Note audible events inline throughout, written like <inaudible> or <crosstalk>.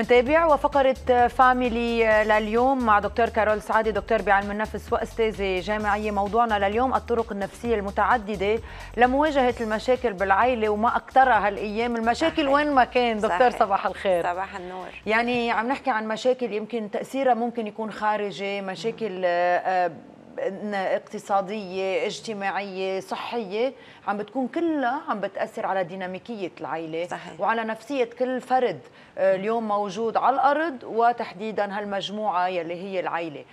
منتابع وفقرة فاميلي لليوم مع دكتور كارول سعادة دكتور بعلم النفس وأستاذة جامعية موضوعنا لليوم الطرق النفسية المتعددة لمواجهة المشاكل بالعائلة وما أكثرها هالأيام المشاكل صحيح. وين ما كان دكتور صحيح. صباح الخير صباح النور يعني عم نحكي عن مشاكل يمكن تأثيرها ممكن يكون خارجي مشاكل آه، آه، اقتصاديه اجتماعيه صحيه عم بتكون كلها عم بتاثر على ديناميكيه العائله صحيح. وعلى نفسيه كل فرد آه، اليوم موجود على الارض وتحديدا هالمجموعه يلي هي العائله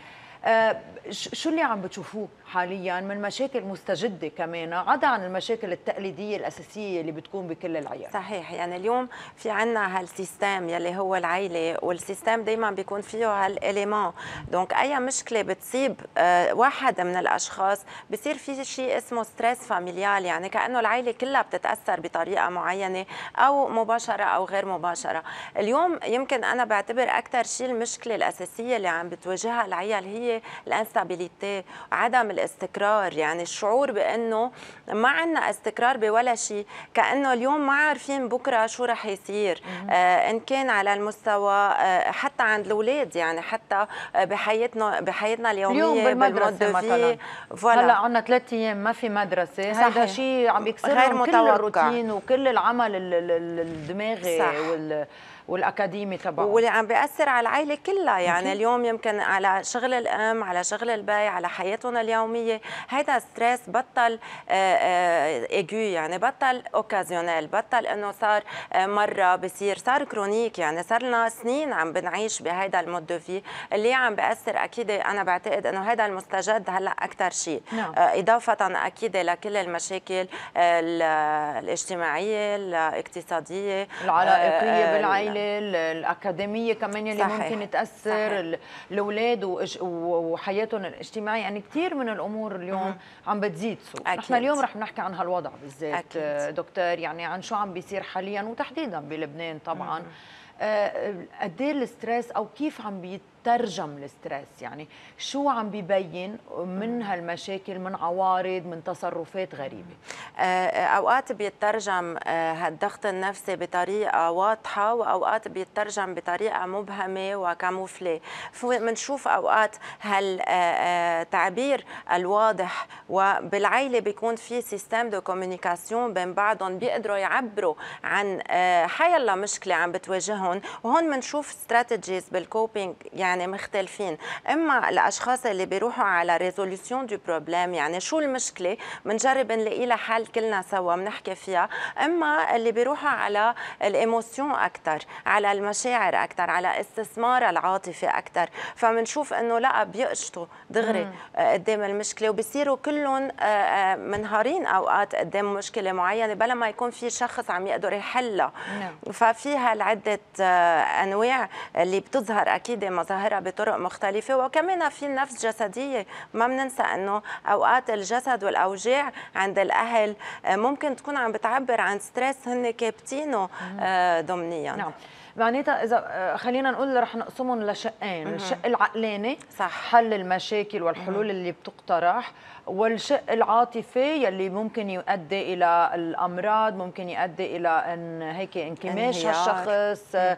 آه، شو اللي عم بتشوفوه حاليا من مشاكل مستجدة كمان عدا عن المشاكل التقليدية الأساسية اللي بتكون بكل العيال صحيح يعني اليوم في عنا هالسيستام يلي هو العيلة والسيستام دايما بيكون فيه هالإليمان دونك أي مشكلة بتصيب آه، واحد من الأشخاص بصير في شيء اسمه ستريس فاميليال يعني كأنه العيلة كلها بتتأثر بطريقة معينة أو مباشرة أو غير مباشرة اليوم يمكن أنا بعتبر أكثر شيء المشكلة الأساسية اللي عم بتواجهها العيال هي الانستابيليتي عدم الاستقرار يعني الشعور بأنه ما عندنا استقرار بولا شيء كأنه اليوم ما عارفين بكرة شو رح يصير آه إن كان على المستوى آه حتى عند الأولاد يعني حتى آه، بحياتنا بحياتنا اليومية اليوم بالمدرسة مثلا هلا عندنا ثلاث أيام ما في مدرسة هذا شيء عم يكسر كل الروتين وكل العمل الدماغي صح. وال والاكاديمي تبعه واللي عم بياثر على العائله كلها يعني مكي. اليوم يمكن على شغل الام على شغل البي على حياتهم اليوميه هذا ستريس بطل ايجو آه، آه، يعني بطل اوكازيونيل بطل انه صار آه، مره بصير صار كرونيك يعني صار لنا سنين عم بنعيش بهيدا المود في اللي عم بياثر اكيد انا بعتقد انه هذا المستجد هلا اكثر شيء نعم. اضافه اكيد لكل المشاكل الاجتماعيه الاقتصاديه العلاقيه بالعائله العائله الاكاديميه كمان اللي صحيح. ممكن تاثر الاولاد وحياتهم الاجتماعيه يعني كثير من الامور اليوم عم بتزيد سوء نحن اليوم رح نحكي عن هالوضع بالذات آه، دكتور يعني عن شو عم بيصير حاليا وتحديدا بلبنان طبعا آه، قد ايه الستريس او كيف عم بيت مترجم الستريس يعني شو عم ببين من هالمشاكل من عوارض من تصرفات غريبة آه، آه، أوقات بيترجم آه، هالضغط النفسي بطريقة واضحة وأوقات بيترجم بطريقة مبهمة وكاموفلي بنشوف أوقات هالتعبير الواضح وبالعيلة بيكون في سيستم دو كوميونيكاسيون بين بعضهم بيقدروا يعبروا عن حيلا مشكلة عم بتواجههم وهون بنشوف استراتيجيز بالكوبينج يعني يعني مختلفين اما الاشخاص اللي بيروحوا على ريزوليوشن دو بروبليم يعني شو المشكله بنجرب نلاقي لها حل كلنا سوا بنحكي فيها اما اللي بيروحوا على الايموسيون اكثر على المشاعر اكثر على استثمار العاطفه اكثر فبنشوف انه لا بيقشطوا دغري قدام المشكله وبصيروا كلهم آه، آه، منهارين اوقات قدام مشكله معينه بلا ما يكون في شخص عم يقدر يحلها نعم. ففيها العده آه، انواع اللي بتظهر اكيد مظاهر نظهرها بطرق مختلفه وكمان في نفس جسديه ما بننسى انه اوقات الجسد والاوجاع عند الاهل آه، ممكن تكون عم بتعبر عن ستريس هن كابتينه آه، ضمنيا نعم. معناتها اذا آه، خلينا نقول رح نقسمهم لشقين الشق العقلاني صح حل المشاكل والحلول اللي بتقترح والشق العاطفي يلي ممكن يؤدي الى الامراض ممكن يؤدي الى ان هيك انكماش هالشخص آه،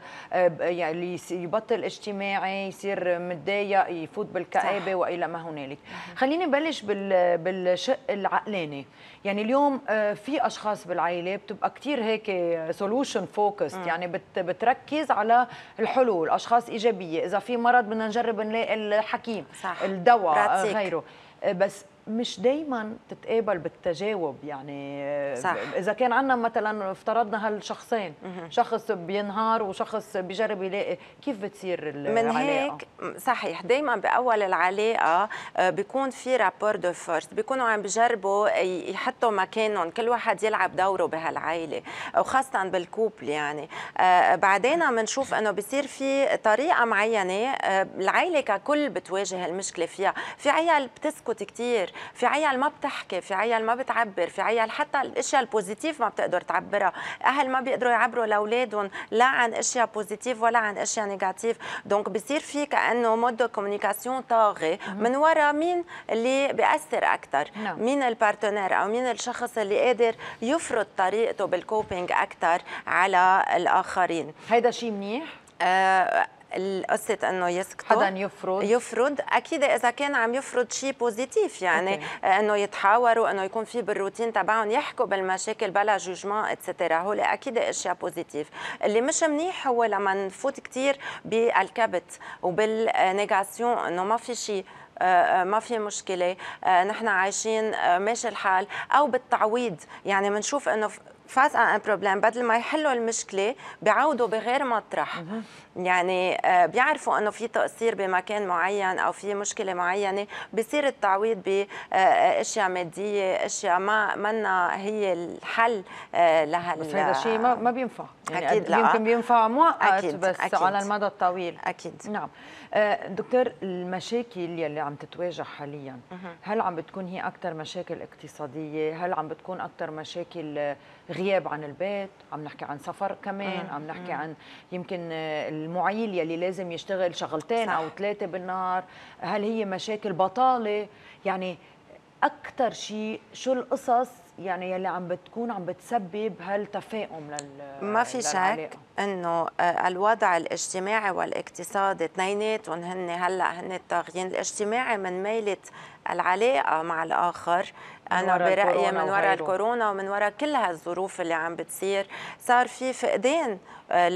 يعني يبطل اجتماعي يصير متضايق يفوت بالكآبه والى ما هنالك خليني بلش بالشق العقلاني يعني اليوم آه، في اشخاص بالعائله بتبقى كثير هيك سولوشن فوكس يعني بتركز التركيز على الحلول اشخاص ايجابيه اذا في مرض بدنا نجرب نلاقي الحكيم صح. الدواء آه، غيره آه، بس مش دايما تتقابل بالتجاوب يعني صح. اذا كان عندنا مثلا افترضنا هالشخصين شخص بينهار وشخص بيجرب يلاقي كيف بتصير العلاقه من هيك صحيح دايما باول العلاقه آه، بيكون في رابور دو فورس بيكونوا عم بجربوا يحطوا مكانهم كل واحد يلعب دوره بهالعائله وخاصه بالكوبل يعني آه، بعدين عم نشوف انه بصير في طريقه معينه آه، العائله ككل بتواجه المشكله فيها في عيال بتسكت كثير في عيال ما بتحكي في عيال ما بتعبر في عيال حتى الاشياء البوزيتيف ما بتقدر تعبرها اهل ما بيقدروا يعبروا لاولادهم لا عن اشياء بوزيتيف ولا عن اشياء نيجاتيف دونك بصير في كانه مود كوميونيكاسيون طاغي من وراء مين اللي بياثر اكثر نعم. مين البارتنير او مين الشخص اللي قادر يفرض طريقته بالكوبينج اكثر على الاخرين هيدا شيء منيح آه القصه انه يسكتوا حدا يفرض يفرض اكيد اذا كان عم يفرض شيء بوزيتيف يعني أوكي. انه يتحاوروا انه يكون في بالروتين تبعهم يحكوا بالمشاكل بلا جوجمان اتسترا هول اكيد اشياء بوزيتيف اللي مش منيح هو لما نفوت كثير بالكبت وبالنيغاسيون انه ما في شيء آه، ما في مشكله آه، نحن عايشين آه، ماشي الحال او بالتعويض يعني بنشوف انه فاز ان بروبليم بدل ما يحلوا المشكله بيعودوا بغير مطرح يعني آه، بيعرفوا انه في تقصير بمكان معين او في مشكله معينه بصير التعويض باشياء آه، آه، ماديه اشياء ما منا هي الحل لهال بس هذا الشيء ما ما بينفع يعني اكيد لا يمكن بينفع مؤقت بس أكيد. على المدى الطويل اكيد نعم آه، دكتور المشاكل يلي عم تتواجه حاليا هل عم بتكون هي اكثر مشاكل اقتصاديه هل عم بتكون اكثر مشاكل آه، غياب عن البيت عم نحكي عن سفر كمان عم نحكي عن يمكن آه، المعيل يلي لازم يشتغل شغلتين صح. او ثلاثه بالنهار هل هي مشاكل بطاله يعني اكثر شيء شو القصص يعني يلي عم بتكون عم بتسبب هالتفاؤم لل ما في شك انه آه، الوضع الاجتماعي والاقتصادي اثنيناتهم هن هلا هن الطاغيين الاجتماعي من ميله العلاقه مع الاخر انا برايي من وراء الكورونا ومن وراء كل هالظروف اللي عم بتصير صار في فقدان آه،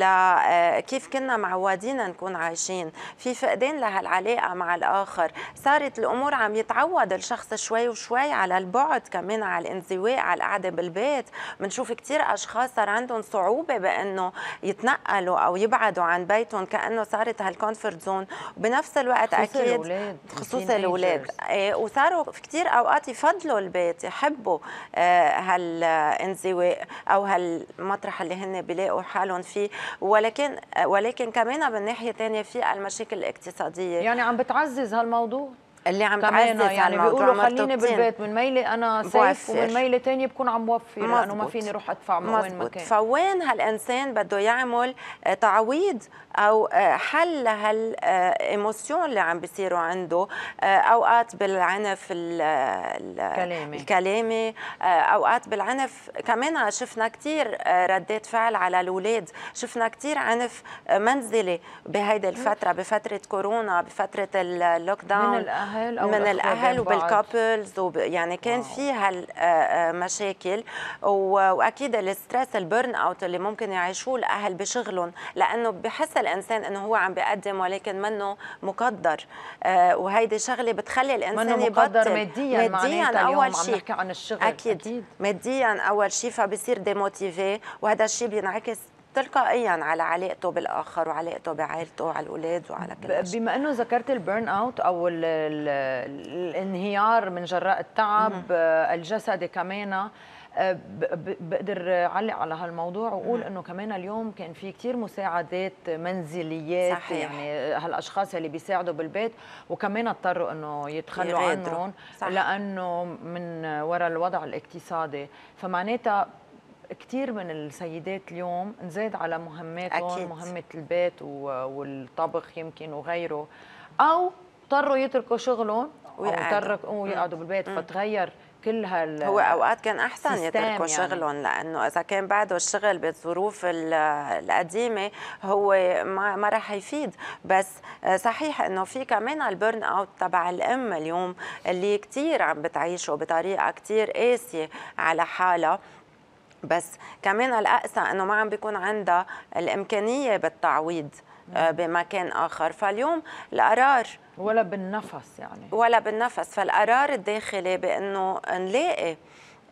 لكيف آه، كنا معودين نكون عايشين في فقدان لهالعلاقه مع الاخر صارت الامور عم يتعود الشخص شوي وشوي على البعد كمان على الانزواء على القعده بالبيت بنشوف كثير اشخاص صار عندهم صعوبه بانه يتنقلوا او يبعدوا عن بيتهم كانه صارت هالكونفورت زون وبنفس الوقت اكيد خصوص الاولاد آه، وصاروا في كثير اوقات يفضلوا البيت البلد يحبوا آه، هالانزواء او هالمطرح اللي هن بيلاقوا حالهم فيه ولكن آه، ولكن كمان من ناحيه ثانيه في المشاكل الاقتصاديه يعني عم بتعزز هالموضوع اللي عم تعزز يعني بيقولوا خليني بالبيت من ميلة انا سيف ومن ميلة ثانيه بكون عم وفر لانه ما فيني اروح ادفع من وين ما كان فوين هالانسان بده يعمل آه، تعويض او آه، حل هالايموسيون اللي عم بيصيروا عنده آه، اوقات بالعنف الكلامي الكلامي آه، اوقات بالعنف كمان شفنا كثير ردات فعل على الاولاد شفنا كثير عنف منزلي بهيدي الفتره بفتره كورونا بفتره اللوك داون من الاهل أو من الاهل وبالكابلز وب... يعني كان في هالمشاكل واكيد الستريس البرن اوت اللي ممكن يعيشوه الاهل بشغلهم لانه بحس الانسان انه هو عم بيقدم ولكن منه مقدر آه، وهيدي شغله بتخلي الانسان منه مقدر يبطل ماديا ماديا اول شيء عن الشغل اكيد, أكيد. ماديا اول شيء فبصير ديموتيفي وهذا الشيء بينعكس تلقائيا على علاقته بالاخر وعلاقته بعائلته وعلى الاولاد وعلى كل شيء بما انه ذكرت البيرن اوت او الـ الـ الانهيار من جراء التعب آه، الجسدي كمان آه، بقدر علق على هالموضوع واقول انه كمان اليوم كان في كثير مساعدات منزليات صحيح. يعني هالاشخاص اللي بيساعدوا بالبيت وكمان اضطروا انه يتخلوا عنهم لانه من وراء الوضع الاقتصادي فمعناتها كثير من السيدات اليوم نزاد على مهماتهم مهمه البيت والطبخ يمكن وغيره او اضطروا يتركوا شغلهم ويقعدوا ويقعدوا بالبيت فتغير كلها هو اوقات كان احسن يتركوا يعني. شغلهم لانه اذا كان بعده الشغل بالظروف القديمه هو ما, ما راح يفيد بس صحيح انه في كمان البرن اوت تبع الام اليوم اللي كثير عم بتعيشه بطريقه كثير قاسيه على حالها بس كمان الأقسى أنه ما عم بيكون عندها الإمكانية بالتعويض آه، بمكان آخر فاليوم القرار ولا بالنفس يعني ولا بالنفس فالقرار الداخلي بانه نلاقي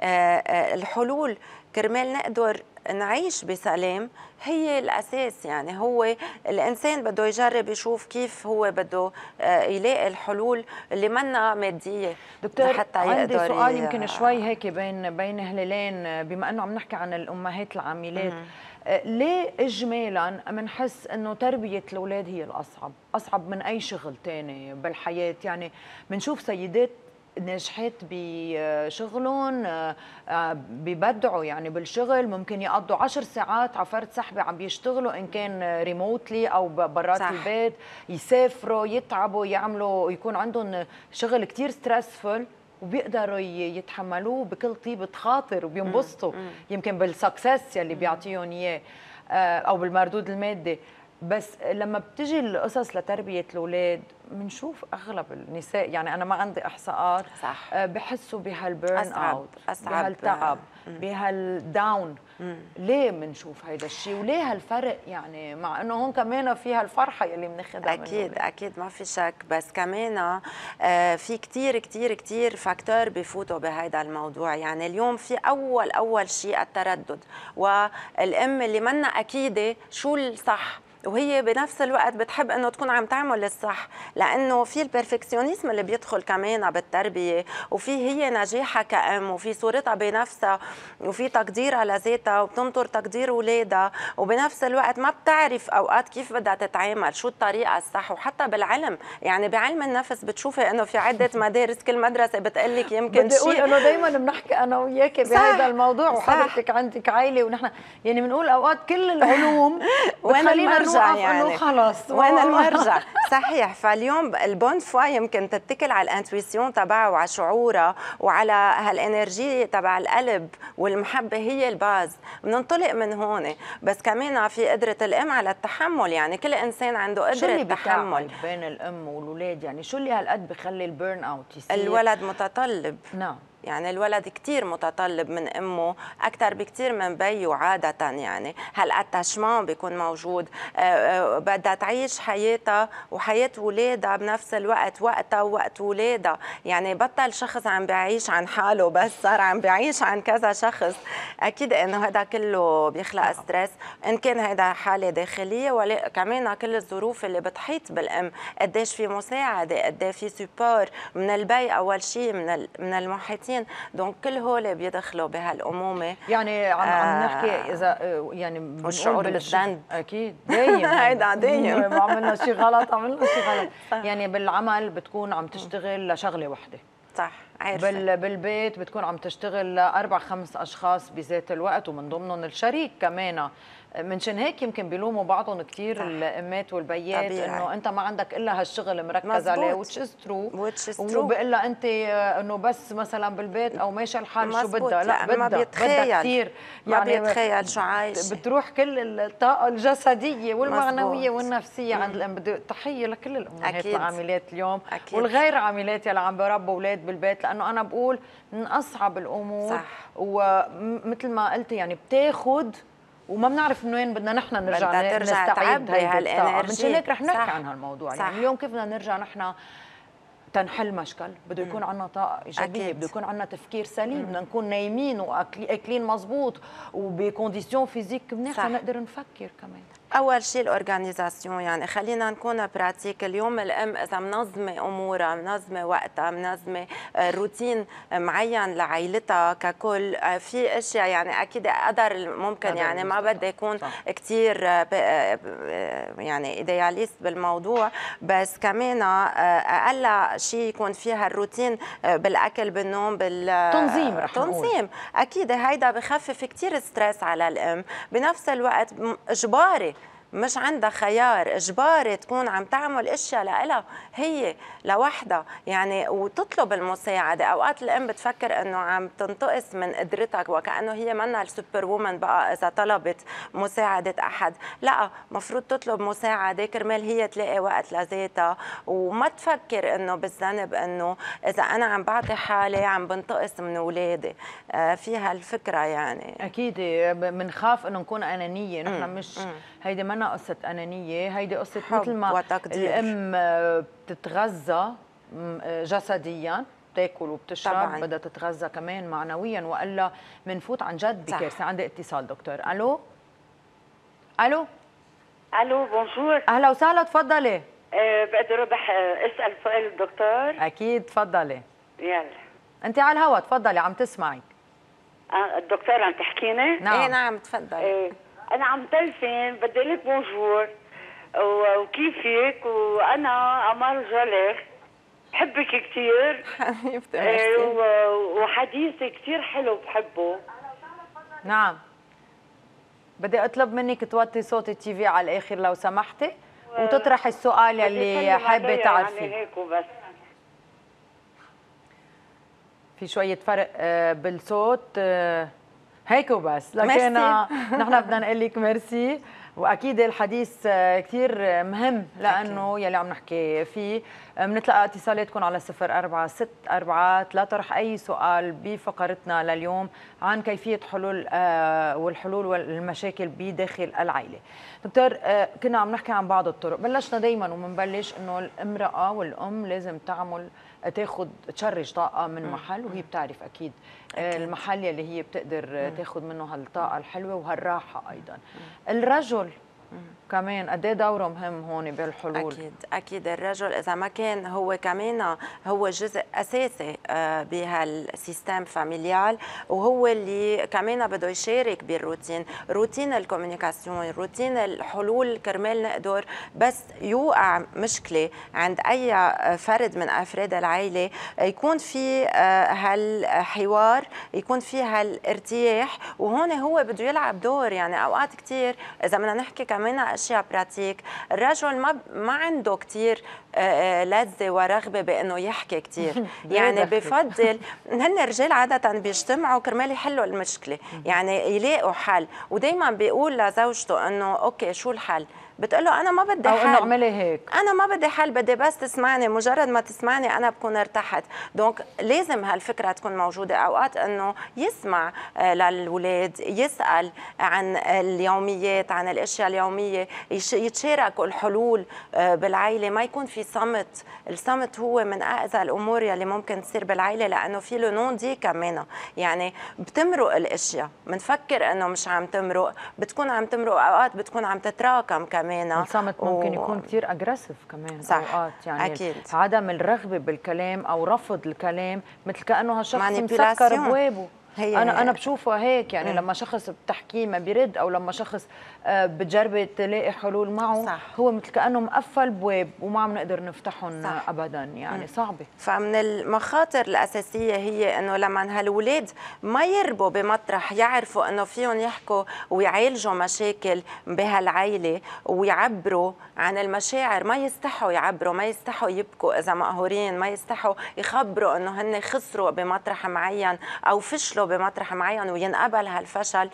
آه، آه، الحلول كرمال نقدر نعيش بسلام هي الاساس يعني هو الانسان بده يجرب يشوف كيف هو بده آه، يلاقي الحلول اللي منا ماديه دكتور حتى عندي سؤال يمكن شوي هيك بين بين هلالين بما انه عم نحكي عن الامهات العاملات ليه اجمالا بنحس انه تربيه الاولاد هي الاصعب اصعب من اي شغل تاني بالحياه يعني بنشوف سيدات نجحت بشغلهم آه، آه، ببدعوا يعني بالشغل ممكن يقضوا عشر ساعات على فرد سحبة عم بيشتغلوا إن كان ريموتلي أو برات صح. البيت يسافروا يتعبوا يعملوا يكون عندهم شغل كتير ستريسفول وبيقدروا يتحملوه بكل طيبه خاطر وبينبسطوا يمكن بالسكسس يلي بيعطيهم اياه آه، او بالمردود المادي بس لما بتجي القصص لتربيه الاولاد بنشوف اغلب النساء يعني انا ما عندي احصاءات صح آه، بحسوا بهالبيرن اوت بهالتعب بهالداون ليه بنشوف هيدا الشيء وليه هالفرق يعني مع انه هون كمان فيها الفرحه يلي بناخذها اكيد منه. اكيد ما في شك بس كمان آه، في كثير كثير كثير فاكتور بفوتوا بهذا الموضوع يعني اليوم في اول اول شيء التردد والام اللي منا اكيده شو الصح وهي بنفس الوقت بتحب انه تكون عم تعمل الصح لانه في البرفكسيونيزم اللي بيدخل كمان بالتربيه وفي هي نجاحها كأم وفي صورتها بنفسها وفي تقديرها لذاتها وبتنطر تقدير اولادها وبنفس الوقت ما بتعرف اوقات كيف بدها تتعامل شو الطريقه الصح وحتى بالعلم يعني بعلم النفس بتشوفي انه في عده <laughs> مدارس كل مدرسه بتقول لك يمكن بدي اقول انه دائما بنحكي انا وياك بهذا الموضوع وحضرتك عندك عائله ونحن يعني بنقول اوقات كل العلوم <laughs> وين مرجع يعني خلص وين المرجع <laughs> صحيح فاليوم البون فوا يمكن تتكل على الانتويسيون تبعها وعلى شعورها وعلى هالانرجي تبع القلب والمحبه هي الباز بننطلق من هون بس كمان في قدره الام على التحمل يعني كل انسان عنده قدره شو اللي تحمل بين الام والولاد يعني شو اللي هالقد بخلي البيرن اوت يصير الولد متطلب نعم يعني الولد كتير متطلب من امه اكثر بكثير من بيه عاده يعني هالاتاشمون بيكون موجود آه، آه، بدها تعيش حياتها وحياه ولادها بنفس الوقت وقتها ووقت ولادها يعني بطل شخص عم بيعيش عن حاله بس صار عم بيعيش عن كذا شخص اكيد انه هذا كله بيخلق ستريس ان كان هذا حاله داخليه ولا كمان كل الظروف اللي بتحيط بالام قديش في مساعده قد في سبور من البي اول شيء من من المحيطين 50 دونك كل هول بيدخلوا بهالامومه يعني عم, آه عم نحكي اذا آه، يعني والشعور بالذنب اكيد دايم <laughs> هيدا دايم عملنا شيء غلط عملنا شيء غلط <laughs> يعني بالعمل بتكون عم تشتغل لشغله وحده صح عارفة. بال بالبيت بتكون عم تشتغل لاربع خمس اشخاص بذات الوقت ومن ضمنهم الشريك كمان منشان هيك يمكن بيلوموا بعضهم كثير الامات والبيات انه انت ما عندك الا هالشغل مركز عليه وتش از ترو لها انت آه، انه بس مثلا بالبيت او ماشي الحال شو بدها لا, بدها ما بيتخيل بدها كثير يعني ما بيتخيل شو عايش بتروح كل الطاقه الجسديه والمعنويه مزبوط. والنفسيه عند الام بدي تحيه لكل الامهات العاملات اليوم أكيد. والغير عاملات يلي عم بربوا اولاد بالبيت لانه انا بقول من اصعب الامور صح. ومثل ما قلتي يعني بتاخذ وما بنعرف من وين بدنا نحن نرجع نستعيد هاي الطاقه مشان هيك رح نحكي صح. عن هالموضوع يعني صح. يعني اليوم كيف بدنا نرجع نحن تنحل مشكل بده يكون عندنا طاقه ايجابيه بده يكون عندنا تفكير سليم بدنا نكون نايمين واكلين مزبوط وبكونديسيون فيزيك منيح نقدر نفكر كمان اول شيء الاورجانيزاسيون يعني خلينا نكون براتيك اليوم الام اذا منظمه امورها منظمه وقتها منظمه آه، روتين معين لعائلتها ككل آه، في اشياء يعني اكيد قدر ممكن يعني ما بدي يكون كثير آه، يعني ايدياليست بالموضوع بس كمان اقل شيء يكون فيها الروتين بالاكل بالنوم بال تنظيم رح تنظيم اكيد هيدا بخفف كثير ستريس على الام بنفس الوقت اجباري مش عندها خيار اجباري تكون عم تعمل اشياء لها هي لوحدها يعني وتطلب المساعده اوقات الام بتفكر انه عم تنتقص من قدرتك وكانه هي منها السوبر وومن بقى اذا طلبت مساعده احد لا مفروض تطلب مساعده كرمال هي تلاقي وقت لذاتها وما تفكر انه بالذنب انه اذا انا عم بعطي حالي عم بنتقص من اولادي آه، في هالفكره يعني اكيد آه، بنخاف انه نكون انانيه نحن مش هيدي من منا قصه انانيه هيدي قصه مثل ما وتقدير. الام بتتغذى جسديا بتاكل وبتشرب طبعاً. بدها تتغذى كمان معنويا والا بنفوت عن جد بكارثه عندي اتصال دكتور الو الو الو بونجور اهلا وسهلا تفضلي أه بقدر ربح آه، اسال سؤال الدكتور اكيد تفضلي يلا انت على الهوا تفضلي عم تسمعي الدكتور آه، عم تحكيني؟ نعم ايه نعم تفضلي ايه انا عم تلفن بدي لك بونجور وكيفك وانا امار جلاخ بحبك كثير حبيبتي إيه، وحديثي كثير حلو بحبه نعم بدي اطلب منك توطي صوت التي في على الاخر لو سمحتي وتطرح السؤال يلي حابه يعني تعرفيه يعني هيك وبس في شويه فرق آه، بالصوت آه، هيك وبس لكن <laughs> نحن بدنا نقول لك ميرسي واكيد الحديث كثير مهم لانه يلي عم نحكي فيه بنتلقى اتصالاتكم على 04 6 4 لا طرح اي سؤال بفقرتنا لليوم عن كيفيه حلول آه، والحلول والمشاكل بداخل العائله. دكتور آه، كنا عم نحكي عن بعض الطرق، بلشنا دائما ومنبلش انه المراه والام لازم تعمل تاخذ تشرج طاقه من محل وهي بتعرف اكيد المحل اللي هي بتقدر تاخذ منه هالطاقه الحلوه وهالراحه ايضا الرجل كمان قد ايه دوره مهم هون بالحلول اكيد اكيد الرجل اذا ما كان هو كمان هو جزء اساسي آه، بهالسيستم فاميليال وهو اللي كمان بده يشارك بالروتين روتين الكوميونيكاسيون روتين الحلول كرمال نقدر بس يوقع مشكله عند اي فرد من افراد العائله يكون في آه، هالحوار يكون في هالارتياح وهون هو بده يلعب دور يعني اوقات كثير اذا بدنا نحكي كمان كمان اشياء براتيك الرجل ما ما عنده كثير آه، آه، لذه ورغبه بانه يحكي كثير <laughs> يعني بفضل <laughs> هن الرجال عاده بيجتمعوا كرمال يحلوا المشكله يعني يلاقوا حل ودائما بيقول لزوجته انه اوكي شو الحل بتقول له انا ما بدي حل او انه اعملي هيك انا ما بدي حل بدي بس تسمعني مجرد ما تسمعني انا بكون ارتحت دونك لازم هالفكره تكون موجوده اوقات انه يسمع آه، للولاد يسال عن اليوميات عن الاشياء اليوميه يتشاركوا الحلول آه، بالعائله ما يكون في صمت الصمت هو من اذى الامور يلي ممكن تصير بالعائله لانه في له نون دي كمان يعني بتمرق الاشياء بنفكر انه مش عم تمرق بتكون عم تمرق اوقات بتكون عم تتراكم كمان الصمت و... ممكن يكون كثير اجريسيف كمان صح اوقات يعني أكيد. عدم الرغبه بالكلام او رفض الكلام مثل كانه هالشخص مسكر بوابه هي انا انا بشوفها هيك يعني هي. إيه. لما شخص بتحكيه ما بيرد او لما شخص آه، بتجربي تلاقي حلول معه صح. هو مثل كانه مقفل بواب وما عم نقدر نفتحهم صح. ابدا يعني صعبه فمن المخاطر الاساسيه هي انه لما هالولاد ما يربوا بمطرح يعرفوا انه فيهم يحكوا ويعالجوا مشاكل بهالعيله ويعبروا عن المشاعر ما يستحوا يعبروا ما يستحوا يبكوا اذا مقهورين ما يستحوا يخبروا انه هن خسروا بمطرح معين او فشلوا يفشلوا بمطرح معين وينقبل هالفشل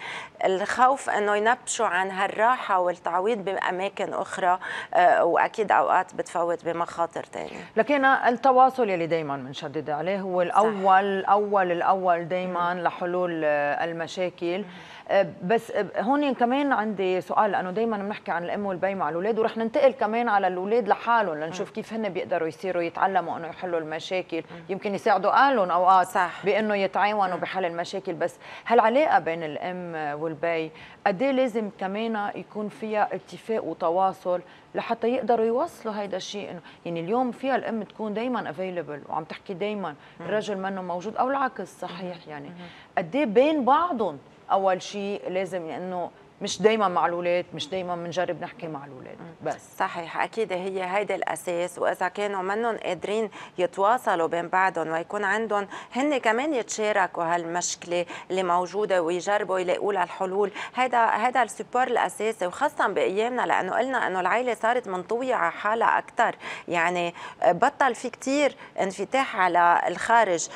الخوف انه ينبشوا عن هالراحه والتعويض باماكن اخرى آه، واكيد اوقات بتفوت بمخاطر ثانيه لكن التواصل يلي دائما بنشدد عليه هو الاول صح. اول الاول دايما لحلول آه، المشاكل مم. أه، بس أه، هون كمان عندي سؤال لانه دائما بنحكي عن الام والبي مع الاولاد ورح ننتقل كمان على الاولاد لحالهم لنشوف كيف هن بيقدروا يصيروا يتعلموا انه يحلوا المشاكل يمكن يساعدوا اهلهم اوقات آه، صح. بانه يتعاونوا بحل المشاكل بس هالعلاقه بين الام والبي قد إيه لازم كمان يكون فيها اتفاق وتواصل لحتى يقدروا يوصلوا هيدا الشيء انه يعني اليوم فيها الام تكون دائما افيلبل وعم تحكي دائما الرجل منه موجود او العكس صحيح يعني قد إيه بين بعضهم اول شيء لازم انه مش دايما مع الاولاد مش دايما بنجرب نحكي مع الاولاد بس صحيح اكيد هي هيدا الاساس واذا كانوا منهم قادرين يتواصلوا بين بعضهم ويكون عندهم هن كمان يتشاركوا هالمشكله اللي موجوده ويجربوا يلاقوا لها الحلول هذا هذا السبور الاساسي وخاصه بايامنا لانه قلنا انه العائله صارت منطويه على حالها اكثر يعني بطل في كثير انفتاح على الخارج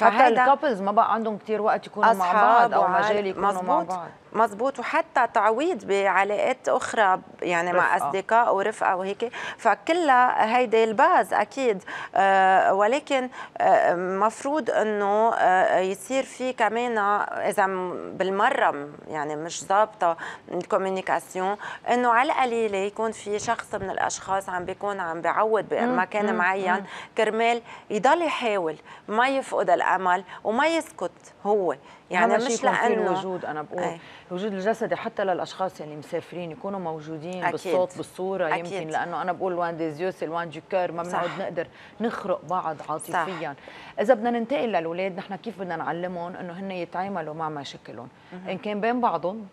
حتى الكابلز ما بقى عندهم كثير وقت يكونوا مع بعض او مجال يكونوا مزبوط مع بعض مزبوط وحتى تعويض بعلاقات اخرى يعني رفقة. مع اصدقاء ورفقه وهيك فكلها هيدي الباز اكيد آه ولكن آه، مفروض انه آه، يصير في كمان اذا بالمره يعني مش ظابطه الكوميونيكاسيون انه على القليله يكون في شخص من الاشخاص عم بيكون عم بيعوض بمكان معين كرمال يضل يحاول ما يفهم يفقد الامل وما يسكت هو يعني مش لانه الوجود انا بقول أي. الوجود الجسدي حتى للاشخاص اللي يعني مسافرين يكونوا موجودين أكيد. بالصوت بالصوره أكيد. يمكن لانه انا بقول وان ديزيوس يوس الوان دي كور ما بنقعد نقدر نخرق بعض عاطفيا صح. اذا بدنا ننتقل للاولاد نحن كيف بدنا نعلمهم انه هن يتعاملوا مع مشاكلهم ان كان بين بعضهم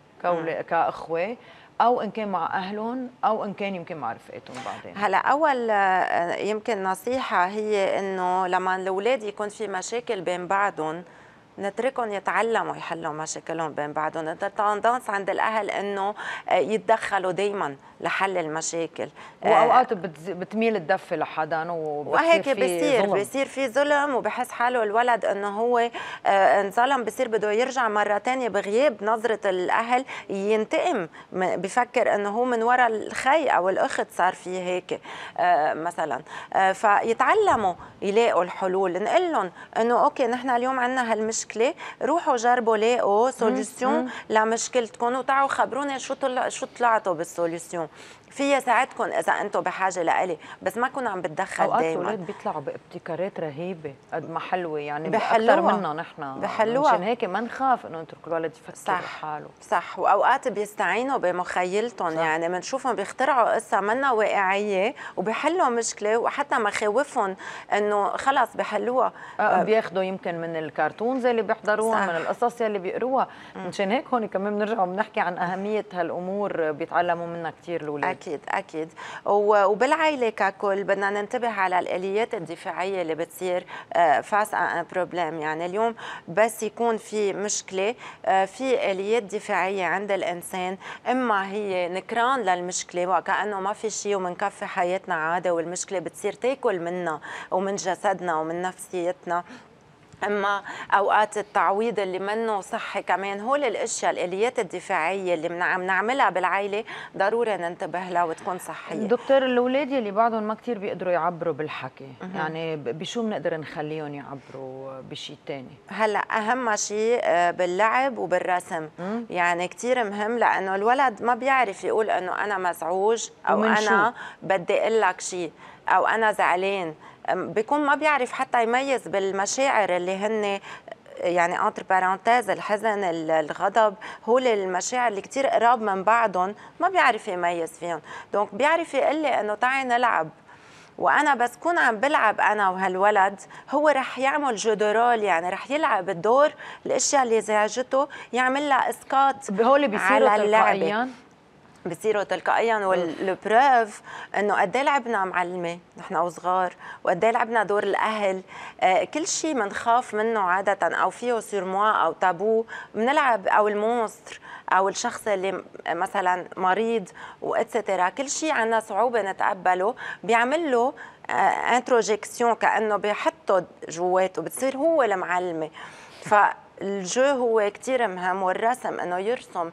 كأخوة او ان كان مع اهلهم او ان كان يمكن مع رفقاتهم بعدين هلا اول آه، يمكن نصيحه هي انه لما الاولاد يكون في مشاكل بين بعضهم نتركهم يتعلموا يحلوا مشاكلهم بين بعضهم التندنس عند الاهل انه آه، يتدخلوا دائما لحل المشاكل آه، واوقات بتميل الدفه لحدا وهيك بصير بصير في ظلم وبحس حاله الولد انه هو آه، انظلم بصير بده يرجع مره ثانيه بغياب نظره الاهل ينتقم بفكر انه هو من وراء الخي او الاخت صار في هيك مثلا فيتعلموا يلاقوا الحلول نقول لهم انه اوكي نحن اليوم عندنا هالمشكله مشكله روحوا جربوا لاقوا سوليوشن لمشكلتكم وتعوا خبروني شو طلع شو طلعتوا بالسوليوشن في ساعدكم اذا انتم بحاجه لإلي بس ما كنا عم بتدخل دائما اوقات الاولاد بيطلعوا بابتكارات رهيبه قد ما حلوه يعني اكثر منا نحن بحلوها مشان هيك ما نخاف انه نترك الولد يفكر صح بحاله صح واوقات بيستعينوا بمخيلتهم يعني بنشوفهم بيخترعوا قصه منا واقعيه وبيحلوا مشكله وحتى مخاوفهم انه خلص بحلوها آه, آه، بياخذوا يمكن من الكرتونز اللي بيحضروها صح. من القصص اللي بيقروها مشان هيك هون كمان بنرجع بنحكي عن اهميه هالامور بيتعلموا منها كثير الاولاد اكيد اكيد وبالعائله ككل بدنا ننتبه على الاليات الدفاعيه اللي بتصير فاس ان بروبليم يعني اليوم بس يكون في مشكله آه، في اليات دفاعيه عند الانسان اما هي نكران للمشكله وكانه ما في شيء ومنكفي حياتنا عادي والمشكله بتصير تاكل منا ومن جسدنا ومن نفسيتنا اما اوقات التعويض اللي منه صحي كمان هول الاشياء الاليات الدفاعيه اللي عم نعملها بالعائله ضروري ننتبه لها وتكون صحيه دكتور الاولاد يلي بعضهم ما كثير بيقدروا يعبروا بالحكي يعني بشو بنقدر نخليهم يعبروا بشيء ثاني هلا اهم شيء آه، باللعب وبالرسم يعني كثير مهم لانه الولد ما بيعرف يقول انه انا مزعوج او انا بدي اقول لك شيء او انا زعلان بيكون ما بيعرف حتى يميز بالمشاعر اللي هن يعني انتر بارانتيز الحزن الغضب هو المشاعر اللي كثير قراب من بعضهم ما بيعرف يميز فيهم دونك بيعرف يقول لي انه تعي نلعب وانا بس كون عم بلعب انا وهالولد هو رح يعمل جودرول يعني رح يلعب الدور الاشياء اللي زعجته يعمل لها اسقاط هول بيصيروا تلقائيا بصيروا تلقائيا آه. والبروف انه قد ايه لعبنا معلمه نحن وصغار وقد ايه لعبنا دور الاهل آه، كل شيء بنخاف منه عاده او فيه موا او تابو بنلعب او المونستر او الشخص اللي مثلا مريض واتسترا كل شيء عندنا صعوبه نتقبله بيعمل له انتروجيكسيون آه، كانه بيحطه جواته بتصير هو المعلمه ف الجو هو كثير مهم والرسم انه يرسم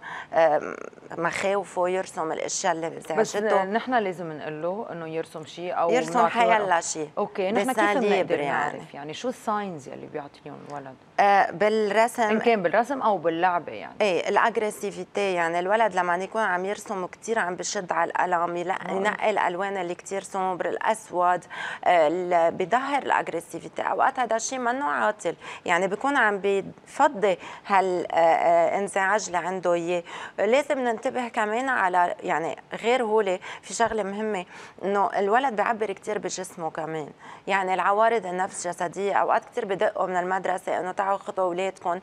مخاوفه يرسم الاشياء اللي بتعجبه بس نحن لازم نقول له انه يرسم شيء او يرسم حيلا شيء اوكي نحن كيف بنقدر يعني. نعرف يعني شو الساينز اللي بيعطيهم الولد؟ آه بالرسم ان كان بالرسم او باللعبه يعني ايه الاجريسيفيتي يعني الولد لما يكون عم يرسم كثير عم بشد على القلم ينقي الالوان اللي كثير سومبر الاسود آه بيظهر الاجريسيفيتي اوقات هذا الشيء منه عاطل يعني بيكون عم بي يفضي هالانزعاج آه، آه، اللي عنده اياه لازم ننتبه كمان على يعني غير هولي في شغله مهمه انه الولد بيعبر كثير بجسمه كمان يعني العوارض النفس جسديه اوقات كثير بدقوا من المدرسه انه تعوا خطوا اولادكم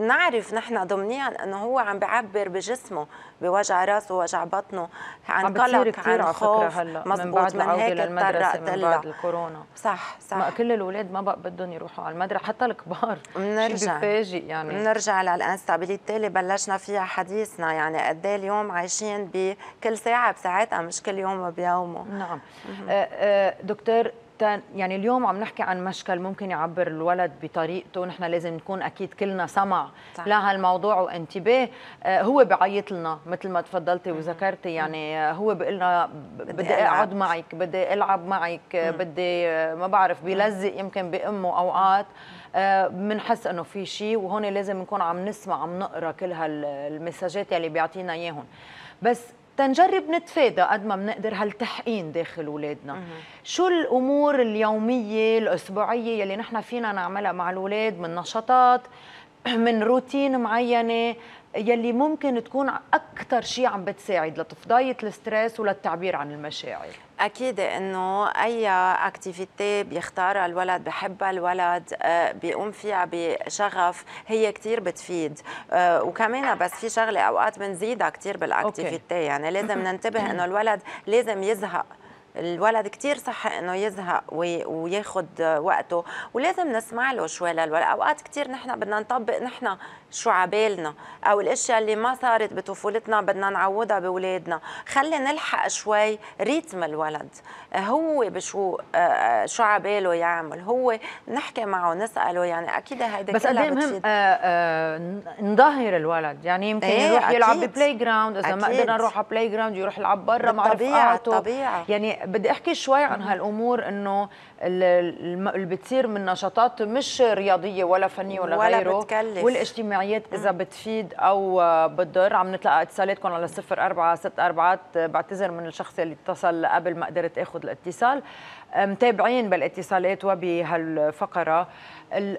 نعرف نحن ضمنيا انه هو عم بيعبر بجسمه بوجع راسه ووجع بطنه عن قلق عن خوف هلا من بعد من هيك للمدرسه من بعد الكورونا صح صح ما كل الاولاد ما بقى بدهم يروحوا على المدرسه حتى الكبار بنرجع مفاجئ يعني بنرجع للانستابيليتي اللي بلشنا فيها حديثنا يعني قد إيه اليوم عايشين بكل ساعه بساعتها مش كل يوم بيومه نعم آه، آه، دكتور يعني اليوم عم نحكي عن مشكل ممكن يعبر الولد بطريقته نحن لازم نكون اكيد كلنا سمع طيب. لهالموضوع وانتباه آه، هو بعيط لنا مثل ما تفضلتي وذكرتي يعني هو بيقول لنا بدي اقعد معك بدي العب معك بدي ما بعرف بيلزق يمكن بامه اوقات آه آه، بنحس انه في شيء وهون لازم نكون عم نسمع عم نقرا كل هالمساجات اللي بيعطينا اياهم بس تنجرب نتفادى قد ما بنقدر هالتحقين داخل اولادنا شو الامور اليوميه الاسبوعيه يلي نحن فينا نعملها مع الاولاد من نشاطات <clears throat> من روتين معينه يلي ممكن تكون اكثر شيء عم بتساعد لتفضايه الستريس وللتعبير عن المشاعر اكيد انه اي اكتيفيتي بيختارها الولد بحبها الولد آه، بيقوم فيها بشغف هي كثير بتفيد آه، وكمان بس في شغله اوقات بنزيدها كثير بالاكتيفيتي يعني لازم ننتبه <clears throat> انه الولد لازم يزهق الولد كتير صح انه يزهق وياخد وقته ولازم نسمع له شوي للولد اوقات كتير نحن بدنا نطبق نحن شو عبالنا او الاشياء اللي ما صارت بطفولتنا بدنا نعودها باولادنا خلي نلحق شوي ريتم الولد هو بشو آه، شو عباله يعمل هو نحكي معه نساله يعني اكيد هيدا بس قد إيه مهم آه، آه، نظهر الولد يعني يمكن ايه يروح يلعب ببلاي جراوند اذا ما قدرنا نروح على بلاي جراوند يروح يلعب برا مع رفقاته طبيعي يعني بدي احكي شوي عن هالامور انه اللي بتصير من نشاطات مش رياضيه ولا فنيه ولا, ولا غيره بتكلف. والاجتماعيات اذا بتفيد او بتضر عم نتلقى اتصالاتكم على 0464 بعتذر من الشخص اللي اتصل قبل ما قدرت اخذ الاتصال متابعين بالاتصالات وبهالفقره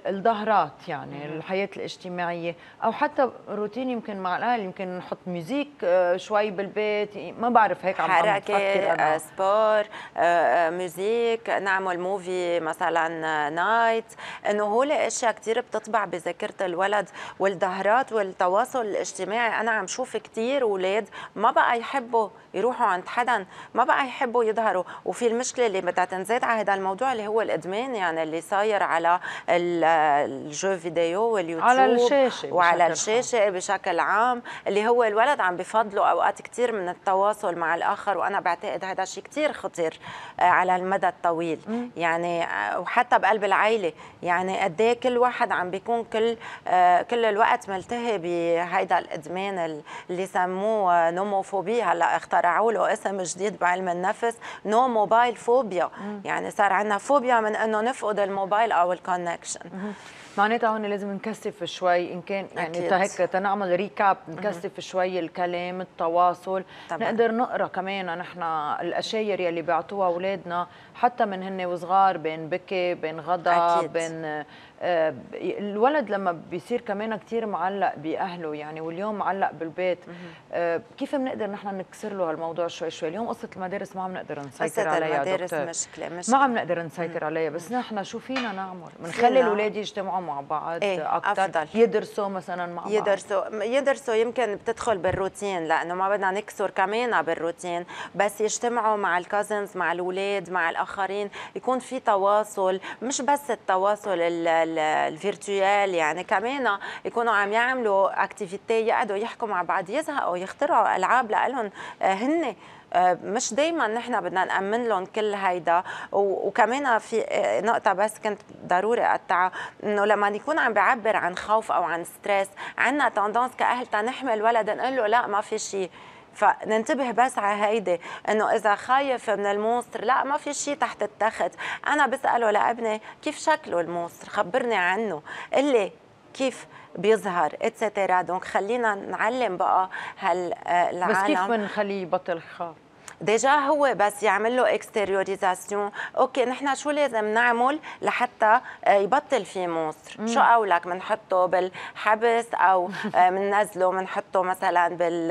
الظهرات يعني الحياه الاجتماعيه او حتى روتين يمكن مع الاهل يمكن نحط ميوزيك أه، شوي بالبيت ما بعرف هيك عم حركه آه، سبور آه، ميوزيك نعمل مو موفي مثلا نايت آه, انه هول اشياء كثير بتطبع بذاكره الولد والدهرات والتواصل الاجتماعي انا عم شوف كثير اولاد ما بقى يحبوا يروحوا عند حدا ما بقى يحبوا يظهروا وفي المشكله اللي بدها تنزاد على هذا الموضوع اللي هو الادمان يعني اللي صاير على آه, الجو فيديو واليوتيوب على الشاشه وعلى الشاشه بشكل عام اللي هو الولد عم بفضله اوقات كثير من التواصل مع الاخر وانا بعتقد هذا شيء كثير خطير آه, على المدى الطويل م. يعني آه، وحتى بقلب العائله يعني قد إيه كل واحد عم بيكون كل آه، كل الوقت ملتهي بهيدا الادمان اللي سموه نوموفوبيا هلا اخترعوا له اسم جديد بعلم النفس نو موبايل فوبيا يعني صار عندنا فوبيا من انه نفقد الموبايل او الكونكشن معناتها هون لازم نكثف شوي ان كان يعني هيك تنعمل ريكاب نكثف شوي الكلام التواصل طبعا. نقدر نقرا كمان نحن الاشاير يلي بيعطوها اولادنا حتى من هن وصغار بين بكي بين غضب بين آه، الولد لما بيصير كمان كتير معلق باهله يعني واليوم معلق بالبيت آه، كيف بنقدر نحن نكسر له هالموضوع شوي شوي اليوم قصه المدارس ما عم نقدر نسيطر عليها المدارس دكتور. مشكله مشكله ما عم نقدر نسيطر عليها بس نحن شو فينا نعمل بنخلي الاولاد يجتمعوا مع بعض ايه اكثر أفضل. يدرسوا مثلا مع بعض يدرسوا يدرسوا يمكن بتدخل بالروتين لانه ما بدنا نكسر كمان بالروتين بس يجتمعوا مع الكازنز مع الاولاد مع الاخرين يكون في تواصل مش بس التواصل ال الفيرتويال يعني كمان يكونوا عم يعملوا اكتيفيتي يقعدوا يحكوا مع بعض يزهقوا يخترعوا العاب لهم آه، هن آه، مش دايما نحن بدنا نامن لهم كل هيدا وكمان في آه، نقطه بس كنت ضروري اقطعها انه لما يكون عم بيعبر عن خوف او عن ستريس عندنا تندانس كاهل تنحمل ولد نقول له لا ما في شيء فننتبه بس على هيدي انه اذا خايف من المونستر لا ما في شيء تحت التخت انا بساله لابني كيف شكله المونستر خبرني عنه قل لي كيف بيظهر اتسترا دونك خلينا نعلم بقى هالعالم آه، بس كيف بنخليه يبطل يخاف ديجا هو بس يعمل له اكستيريوريزاسيون اوكي نحن شو لازم نعمل لحتى آه، يبطل في مونستر شو قولك بنحطه بالحبس او بننزله آه، <laughs> بنحطه مثلا بال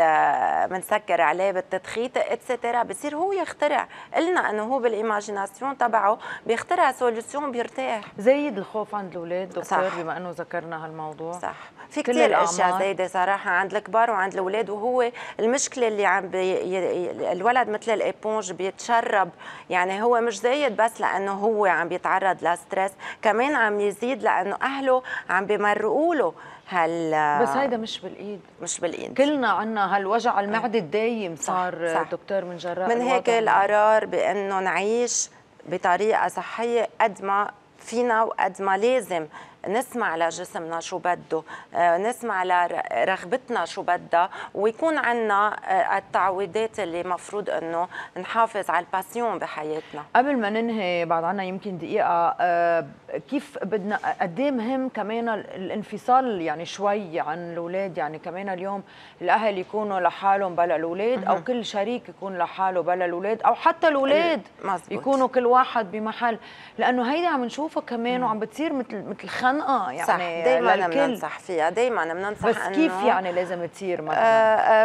بنسكر آه، عليه بالتدخيط اتسترا بصير هو يخترع قلنا انه هو بالايماجيناسيون تبعه بيخترع سوليوشن بيرتاح زايد الخوف عند الاولاد دكتور بما انه ذكرنا هالموضوع صح في كثير اشياء زايده صراحه عند الكبار وعند الاولاد وهو المشكله اللي عم بي... الولد مثل الإيبونج بيتشرب يعني هو مش زايد بس لأنه هو عم بيتعرض لستريس كمان عم يزيد لأنه أهله عم بمرقوا له هال بس هيدا مش بالايد مش بالايد كلنا عنا هالوجع المعده إيه. الدايم صار صح. دكتور من جراء من هيك القرار بانه نعيش بطريقه صحيه قد ما فينا وقد ما لازم نسمع لجسمنا شو بده آه، نسمع لرغبتنا شو بدها ويكون عنا آه، التعويضات اللي مفروض انه نحافظ على الباسيون بحياتنا قبل ما ننهي بعد عنا يمكن دقيقه آه، كيف بدنا قديه مهم كمان الانفصال يعني شوي عن الاولاد يعني كمان اليوم الاهل يكونوا لحالهم بلا الاولاد او كل شريك يكون لحاله بلا الاولاد او حتى الاولاد يكونوا كل واحد بمحل لانه هيدا عم نشوفه كمان وعم بتصير مثل مثل اه يعني صح دائما بننصح فيها دائما بننصح بس كيف يعني لازم تصير آه، مثلا؟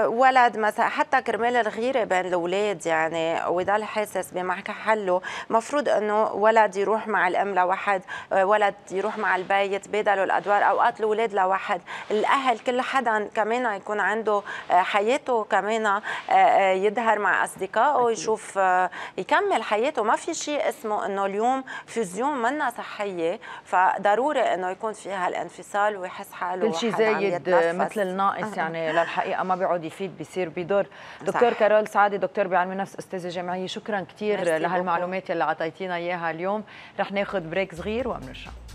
آه ولد مثلا حتى كرمال الغيره بين الاولاد يعني ويضل حاسس بمحك حله مفروض انه ولد يروح مع الام لوحد آه، ولد يروح مع البي يتبادلوا الادوار اوقات الاولاد لوحد الاهل كل حدا كمان يكون عنده آه، حياته كمان يظهر مع اصدقائه يشوف يكمل حياته ما في شيء اسمه انه اليوم فيزيون منا صحيه فضروري انه يكون في هالانفصال ويحس حاله كل شيء زايد مثل الناقص يعني للحقيقه ما بيعود يفيد بيصير بيضر دكتور صح. كارول سعدي دكتور بعلم النفس استاذه جامعيه شكرا كثير لهالمعلومات اللي اعطيتينا اياها اليوم رح ناخذ بريك صغير وبنرجع